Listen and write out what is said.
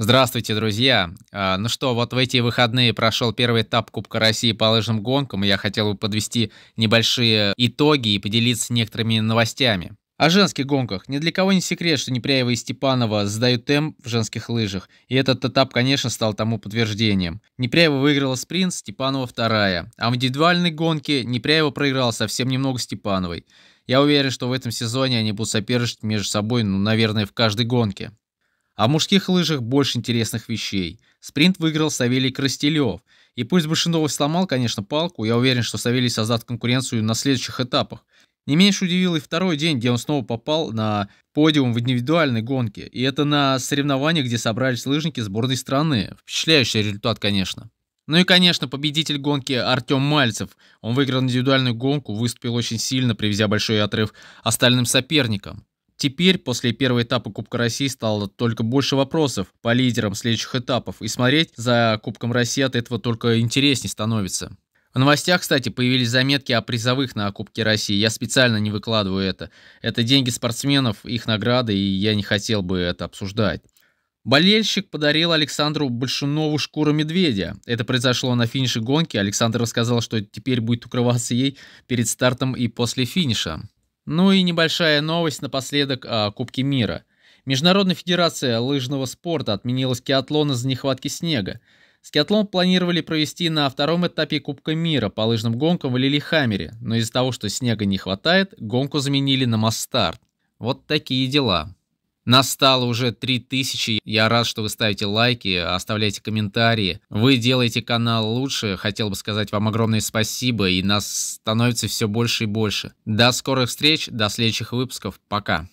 Здравствуйте, друзья! А, ну что, вот в эти выходные прошел первый этап Кубка России по лыжным гонкам, и я хотел бы подвести небольшие итоги и поделиться некоторыми новостями. О женских гонках. Ни для кого не секрет, что Непряева и Степанова сдают темп в женских лыжах, и этот этап, конечно, стал тому подтверждением. Непряева выиграла спринт, Степанова вторая. А в индивидуальной гонке Непряева проиграла совсем немного Степановой. Я уверен, что в этом сезоне они будут соперничать между собой, ну, наверное, в каждой гонке. А в мужских лыжах больше интересных вещей. Спринт выиграл Савелий Крастелев. И пусть Башинов сломал, конечно, палку, я уверен, что Савелий создаст конкуренцию на следующих этапах. Не меньше удивил и второй день, где он снова попал на подиум в индивидуальной гонке. И это на соревнованиях, где собрались лыжники сборной страны. Впечатляющий результат, конечно. Ну и, конечно, победитель гонки Артем Мальцев. Он выиграл индивидуальную гонку, выступил очень сильно, привезя большой отрыв остальным соперникам. Теперь, после первого этапа Кубка России, стало только больше вопросов по лидерам следующих этапов, и смотреть за Кубком России от этого только интереснее становится. В новостях, кстати, появились заметки о призовых на Кубке России. Я специально не выкладываю это. Это деньги спортсменов, их награды, и я не хотел бы это обсуждать. Болельщик подарил Александру Большунову шкуру медведя. Это произошло на финише гонки. Александр рассказал, что теперь будет укрываться ей перед стартом и после финиша. Ну и небольшая новость напоследок о Кубке мира. Международная федерация лыжного спорта отменила скиатлон из-за нехватки снега. Скиатлон планировали провести на втором этапе Кубка мира по лыжным гонкам в Лилихаммере, но из-за того, что снега не хватает, гонку заменили на Мастарт. Вот такие дела. Нас стало уже 3000. Я рад, что вы ставите лайки, оставляете комментарии. Вы делаете канал лучше. Хотел бы сказать вам огромное спасибо. И нас становится все больше и больше. До скорых встреч, до следующих выпусков. Пока.